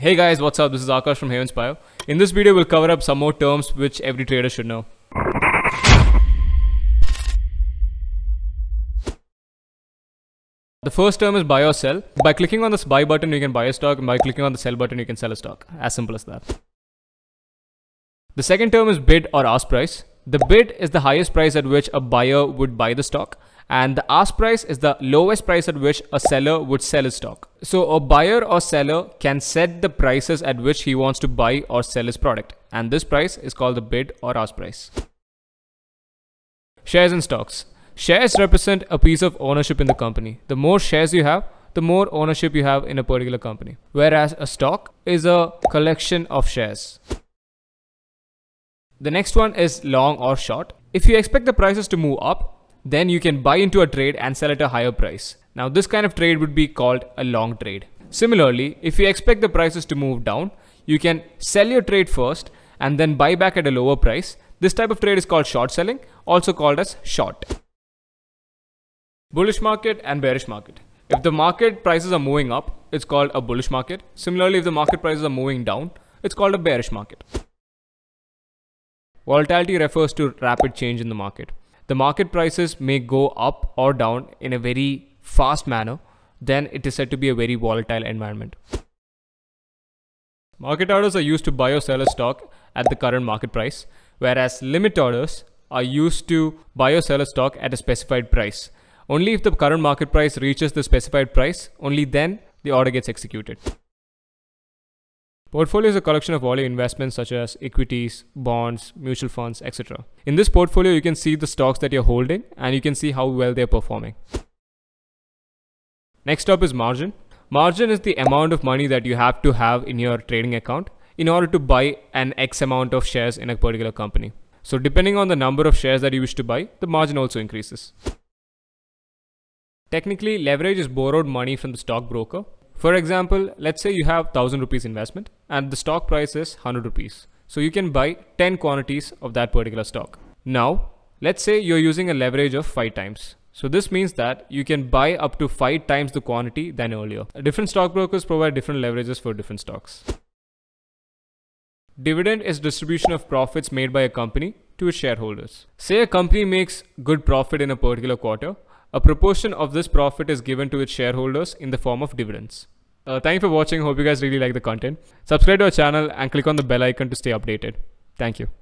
Hey guys, what's up? This is Akash from Haven's Bio. In this video, we'll cover up some more terms which every trader should know. The first term is buy or sell. By clicking on this buy button, you can buy a stock, and by clicking on the sell button, you can sell a stock. As simple as that. The second term is bid or ask price. The bid is the highest price at which a buyer would buy the stock, and the ask price is the lowest price at which a seller would sell his stock. So a buyer or seller can set the prices at which he wants to buy or sell his product and this price is called the bid or ask price. Shares and stocks. Shares represent a piece of ownership in the company. The more shares you have, the more ownership you have in a particular company. Whereas a stock is a collection of shares. The next one is long or short. If you expect the prices to move up, then you can buy into a trade and sell at a higher price. Now this kind of trade would be called a long trade. Similarly, if you expect the prices to move down, you can sell your trade first and then buy back at a lower price. This type of trade is called short selling, also called as short. Bullish market and bearish market. If the market prices are moving up, it's called a bullish market. Similarly, if the market prices are moving down, it's called a bearish market. Volatility refers to rapid change in the market the market prices may go up or down in a very fast manner, then it is said to be a very volatile environment. Market orders are used to buy or sell a stock at the current market price, whereas limit orders are used to buy or sell a stock at a specified price. Only if the current market price reaches the specified price, only then the order gets executed. Portfolio is a collection of all your investments such as equities, bonds, mutual funds, etc. In this portfolio, you can see the stocks that you're holding and you can see how well they're performing. Next up is margin. Margin is the amount of money that you have to have in your trading account in order to buy an X amount of shares in a particular company. So depending on the number of shares that you wish to buy, the margin also increases. Technically, leverage is borrowed money from the stockbroker for example, let's say you have 1000 rupees investment and the stock price is 100 rupees. So you can buy 10 quantities of that particular stock. Now, let's say you're using a leverage of 5 times. So this means that you can buy up to 5 times the quantity than earlier. Different stockbrokers provide different leverages for different stocks. Dividend is distribution of profits made by a company to its shareholders. Say a company makes good profit in a particular quarter a proportion of this profit is given to its shareholders in the form of dividends. Uh, thank you for watching. Hope you guys really like the content. Subscribe to our channel and click on the bell icon to stay updated. Thank you.